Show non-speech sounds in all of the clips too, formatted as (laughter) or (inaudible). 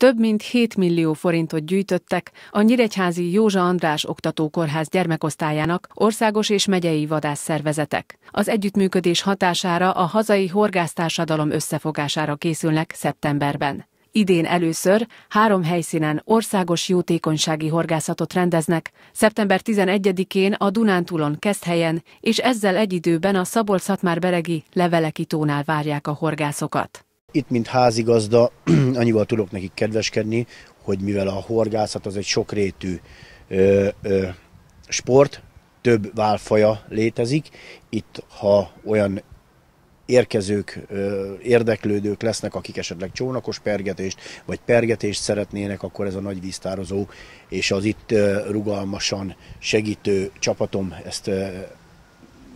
Több mint 7 millió forintot gyűjtöttek a Nyíregyházi Józsa András Oktatókórház gyermekosztályának országos és megyei vadászszervezetek. Az együttműködés hatására a hazai horgásztársadalom összefogására készülnek szeptemberben. Idén először három helyszínen országos jótékonysági horgászatot rendeznek, szeptember 11-én a Dunántúlon Keszthelyen, és ezzel egy időben a Szabolcs-Szatmár-Beregi Leveleki tónál várják a horgászokat. Itt, mint házigazda, (clears throat) annyival tudok nekik kedveskedni, hogy mivel a horgászat az egy sokrétű ö, ö, sport, több válfaja létezik, itt ha olyan érkezők, érdeklődők lesznek, akik esetleg csónakos pergetést, vagy pergetést szeretnének, akkor ez a nagy víztározó és az itt rugalmasan segítő csapatom ezt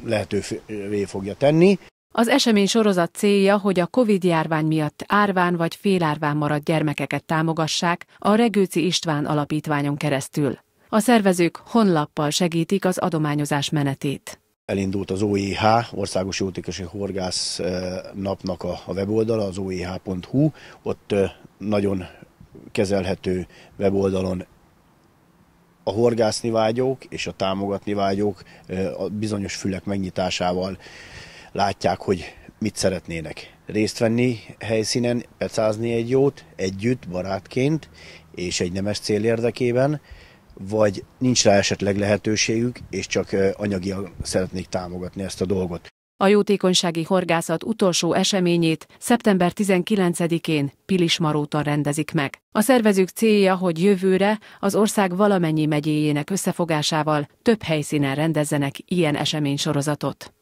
lehetővé fogja tenni. Az esemény sorozat célja, hogy a COVID-járvány miatt árván vagy félárván maradt gyermekeket támogassák a Regőci István alapítványon keresztül. A szervezők honlappal segítik az adományozás menetét. Elindult az OIH, Országos Jótékosi Horgász eh, napnak a, a weboldala, az oih.hu. Ott eh, nagyon kezelhető weboldalon a horgászni vágyók és a támogatni vágyók eh, a bizonyos fülek megnyitásával látják, hogy mit szeretnének. Részt venni helyszínen, pecázni egy jót, együtt, barátként, és egy nemes cél érdekében, vagy nincs rá esetleg lehetőségük, és csak anyagiak szeretnék támogatni ezt a dolgot. A jótékonysági horgászat utolsó eseményét szeptember 19-én Pilismaróton rendezik meg. A szervezők célja, hogy jövőre az ország valamennyi megyéjének összefogásával több helyszínen rendezzenek ilyen eseménysorozatot.